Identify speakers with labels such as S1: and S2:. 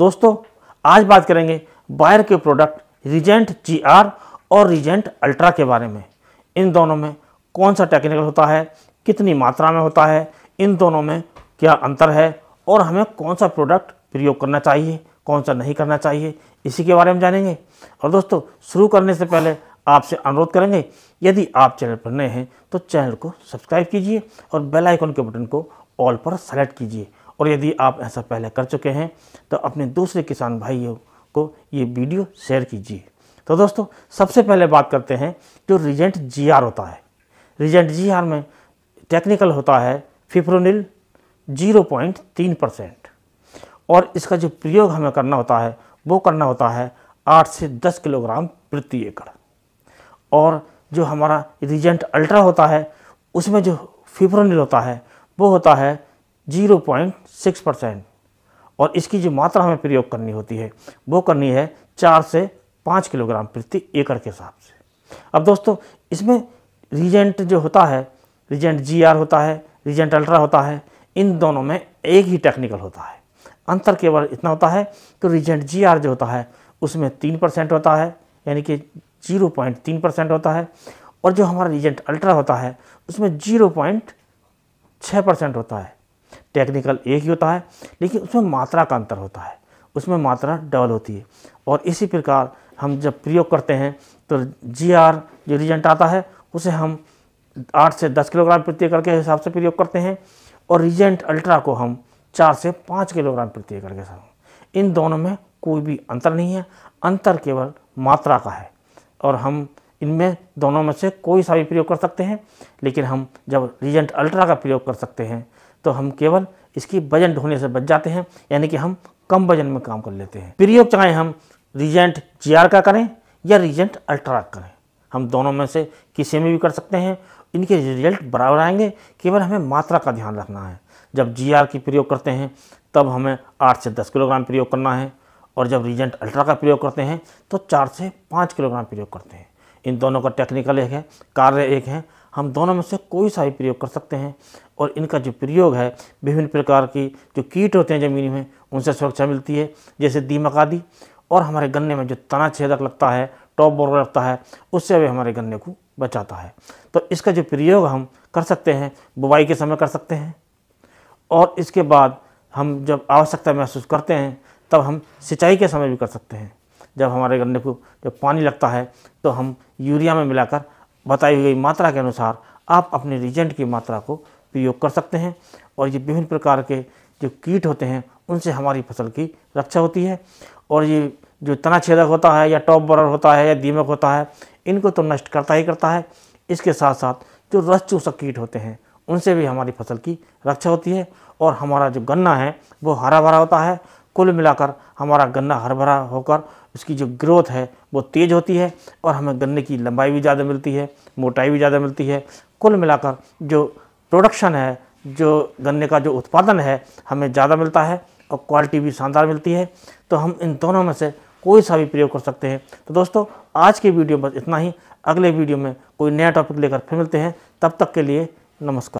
S1: दोस्तों आज बात करेंगे बायर के प्रोडक्ट रिजेंट जी और रिजेंट अल्ट्रा के बारे में इन दोनों में कौन सा टेक्निकल होता है कितनी मात्रा में होता है इन दोनों में क्या अंतर है और हमें कौन सा प्रोडक्ट प्रयोग करना चाहिए कौन सा नहीं करना चाहिए इसी के बारे में जानेंगे और दोस्तों शुरू करने से पहले आपसे अनुरोध करेंगे यदि आप चैनल पर नए हैं तो चैनल को सब्सक्राइब कीजिए और बेल आइकन के बटन को ऑल पर सेलेक्ट कीजिए और यदि आप ऐसा पहले कर चुके हैं तो अपने दूसरे किसान भाइयों को ये वीडियो शेयर कीजिए तो दोस्तों सबसे पहले बात करते हैं जो रिजेंट जी आर होता है रिजेंट जी आर में टेक्निकल होता है फिप्रोनिल 0.3 परसेंट और इसका जो प्रयोग हमें करना होता है वो करना होता है 8 से 10 किलोग्राम प्रति एकड़ और जो हमारा रिजेंट अल्ट्रा होता है उसमें जो फिप्रोनिल होता है वो होता है 0.6 परसेंट और इसकी जो मात्रा हमें प्रयोग करनी होती है वो करनी है चार से पाँच किलोग्राम प्रति एकड़ के हिसाब से अब दोस्तों इसमें रिजेंट जो होता है रिजेंट जी आर होता है रिजेंट अल्ट्रा होता है इन दोनों में एक ही टेक्निकल होता है अंतर केवल इतना होता है कि रिजेंट जी आर जो होता है उसमें तीन परसेंट होता है यानी कि जीरो पॉइंट तीन परसेंट होता है और जो हमारा रिजेंट अल्ट्रा होता है उसमें जीरो पॉइंट छः परसेंट होता है टेक्निकल एक ही होता है लेकिन उसमें मात्रा का अंतर होता है उसमें मात्रा डबल होती है और इसी प्रकार हम जब प्रयोग करते हैं तो जी आर जो रिजेंट आता है उसे हम आठ से दस किलोग्राम प्रति एकड़ के हिसाब से प्रयोग करते हैं और रिजेंट अल्ट्रा को हम चार से पाँच किलोग्राम प्रति एकड़ के हिसाब इन दोनों में कोई भी अंतर नहीं है अंतर केवल मात्रा का है और हम इनमें दोनों में से कोई सा भी प्रयोग कर सकते हैं लेकिन हम जब रिजेंट अल्ट्रा का प्रयोग कर सकते हैं तो हम केवल इसकी वजन ढोने से बच जाते हैं यानी कि हम कम वजन में काम कर लेते हैं प्रयोग चाहे हम रिजेंट जी का करें या रिजेंट अल्ट्रा करें हम दोनों में से किसी में भी कर सकते हैं इनके रिजल्ट बराबर आएंगे केवल हमें मात्रा का ध्यान रखना है जब जी की प्रयोग करते हैं तब हमें आठ से दस किलोग्राम प्रयोग करना है और जब रिजेंट अल्ट्रा का प्रयोग करते हैं तो चार से पाँच किलोग्राम प्रयोग करते हैं इन दोनों का टेक्निकल एक है कार्य एक है हम दोनों में से कोई सा भी प्रयोग कर सकते हैं और इनका जो प्रयोग है विभिन्न प्रकार की जो कीट होते हैं ज़मीन में उनसे सुरक्षा मिलती है जैसे दीमक आदि और हमारे गन्ने में जो तना छेदक लगता है टॉप बोर लगता है उससे वे हमारे गन्ने को बचाता है तो इसका जो प्रयोग हम कर सकते हैं बुवाई के समय कर सकते हैं और इसके बाद हम जब आवश्यकता महसूस करते हैं तब हम सिंचाई के समय भी कर सकते हैं जब हमारे गन्ने को जब पानी लगता है तो हम यूरिया में मिलाकर बताई गई मात्रा के अनुसार आप अपने रिजेंट की मात्रा को प्रयोग कर सकते हैं और ये विभिन्न प्रकार के जो कीट होते हैं उनसे हमारी फसल की रक्षा होती है और ये जो तना छेदक होता है या टॉप बरर होता है या दीमक होता है इनको तो नष्ट करता ही करता है इसके साथ साथ जो रस चूसक कीट होते हैं उनसे भी हमारी फसल की रक्षा होती है और हमारा जो गन्ना है वो हरा भरा होता है कुल मिलाकर हमारा गन्ना हरा भरा होकर उसकी जो ग्रोथ है वो तेज़ होती है और हमें गन्ने की लंबाई भी ज़्यादा मिलती है मोटाई भी ज़्यादा मिलती है कुल मिलाकर जो प्रोडक्शन है जो गन्ने का जो उत्पादन है हमें ज़्यादा मिलता है और क्वालिटी भी शानदार मिलती है तो हम इन दोनों में से कोई सा भी प्रयोग कर सकते हैं तो दोस्तों आज की वीडियो बस इतना ही अगले वीडियो में कोई नया टॉपिक लेकर फिर मिलते हैं तब तक के लिए नमस्कार